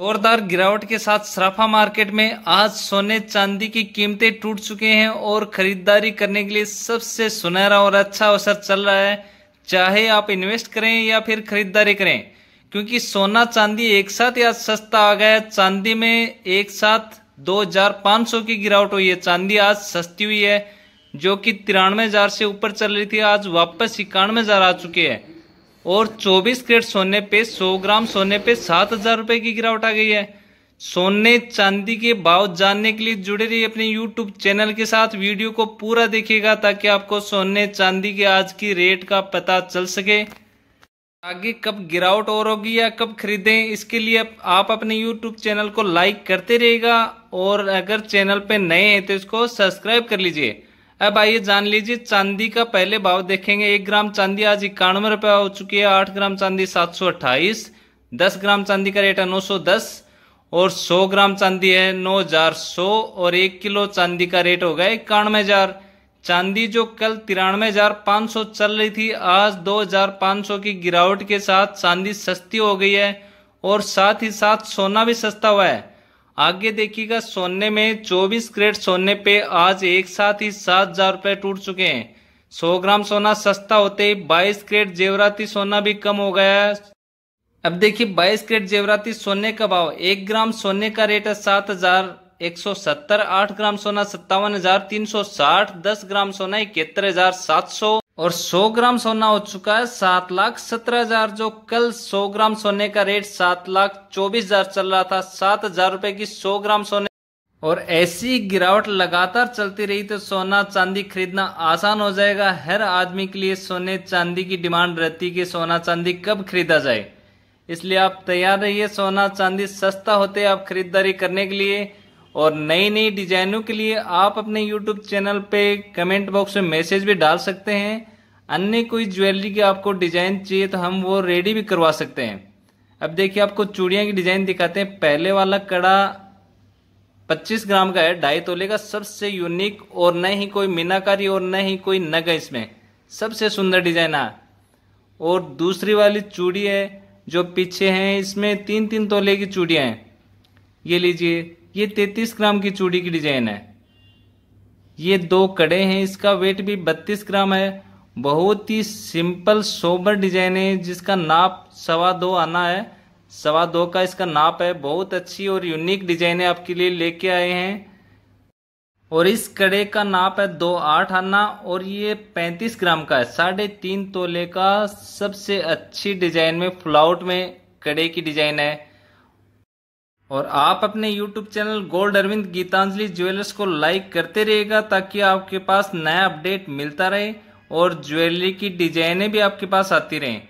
जोरदार गिरावट के साथ सराफा मार्केट में आज सोने चांदी की कीमतें टूट चुके हैं और खरीदारी करने के लिए सबसे सुनहरा और अच्छा अवसर चल रहा है चाहे आप इन्वेस्ट करें या फिर खरीदारी करें क्योंकि सोना चांदी एक साथ या सस्ता आ गया है चांदी में एक साथ 2500 की गिरावट हुई है चांदी आज सस्ती हुई है जो कि तिरानवे हजार से ऊपर चल रही थी आज वापस इक्यानवे हजार आ चुकी है और 24 कैरेट सोने पे 100 ग्राम सोने पे सात हजार रुपए की गिरावट आ गई है सोने चांदी के भाव जानने के लिए जुड़े रहिए अपने यूट्यूब चैनल के साथ वीडियो को पूरा देखिएगा ताकि आपको सोने चांदी के आज की रेट का पता चल सके आगे कब गिरावट और होगी या कब खरीदें इसके लिए आप अपने यूट्यूब चैनल को लाइक करते रहेगा और अगर चैनल पे नए हैं तो इसको सब्सक्राइब कर लीजिए अब आइए जान लीजिए चांदी का पहले भाव देखेंगे एक ग्राम चांदी आज इक्यानवे रुपए हो चुकी है आठ ग्राम चांदी सात सौ अट्ठाईस दस ग्राम चांदी का रेट है नौ सौ दस और सौ ग्राम चांदी है नौ हजार सौ और एक किलो चांदी का रेट हो गया इक्यानवे हजार चांदी जो कल तिरानवे हजार पांच सौ चल रही थी आज दो हजार पांच सौ की गिरावट के साथ चांदी सस्ती हो गई है और साथ ही साथ सोना भी सस्ता हुआ है आगे देखिएगा सोने में 24 क्रेट सोने पे आज एक साथ ही सात हजार रुपए टूट चुके हैं 100 ग्राम सोना सस्ता होते ही 22 क्रेट जेवराती सोना भी कम हो गया है अब देखिए 22 क्रेट जेवराती सोने का भाव एक ग्राम सोने का रेट है सात हजार एक सौ सत्तर आठ ग्राम सोना सत्तावन हजार तीन सौ साठ दस ग्राम सोना इकहत्तर हजार सात सौ और 100 ग्राम सोना हो चुका है सात लाख सत्रह हजार जो कल 100 ग्राम सोने का रेट सात लाख चौबीस हजार चल रहा था सात हजार रूपए की 100 ग्राम सोने और ऐसी गिरावट लगातार चलती रही तो सोना चांदी खरीदना आसान हो जाएगा हर आदमी के लिए सोने चांदी की डिमांड रहती कि सोना चांदी कब खरीदा जाए इसलिए आप तैयार रहिए सोना चांदी सस्ता होते आप खरीदारी करने के लिए और नई नई डिजाइनों के लिए आप अपने YouTube चैनल पे कमेंट बॉक्स में मैसेज भी डाल सकते हैं અન્ય કોઈ જ્વેલરી કે આપકો ડિઝાઇન જોઈએ તો હમ વો રેડી બી કરવા સકતે હે. અબ દેખીએ આપકો ચૂડીયાં કે ડિઝાઇન બતાતે હે. પહેલે વાલા કડા 25 ગ્રામ કા હે ડાઈ તોલે કા સબસે યુનિક ઓર નહી કોઈ મીનાકારી ઓર નહી કોઈ નગ આસમે. સબસે સુંદર ડિઝાઇન આ. ઓર દૂસરી વાલી ચૂડીએ જો પીછે હે, ઇસમે 3-3 તોલે કી ચૂડીયાં હે. યે લીજીએ, યે 33 ગ્રામ કી ચૂડી કી ડિઝાઇન હે. યે 2 કડે હે, ઇસકા વેટ ભી 32 ગ્રામ હે. बहुत ही सिंपल सोबर डिजाइन है जिसका नाप सवा दो आना है सवा दो का इसका नाप है बहुत अच्छी और यूनिक डिजाइन है आपके लिए लेके आए हैं और इस कड़े का नाप है दो आठ आना और ये पैंतीस ग्राम का है साढ़े तीन तोले का सबसे अच्छी डिजाइन में फ्लाउट में कड़े की डिजाइन है और आप अपने YouTube channel gold Arvind Geetanjali jewellers को लाइक करते रहेगा ताकि आपके पास नया अपडेट मिलता रहे और ज्वेलरी की डिजाइनें भी आपके पास आती रहें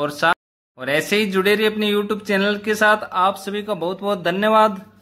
और साथ और ऐसे ही जुड़े रहिए अपने यूट्यूब चैनल के साथ आप सभी का बहुत बहुत धन्यवाद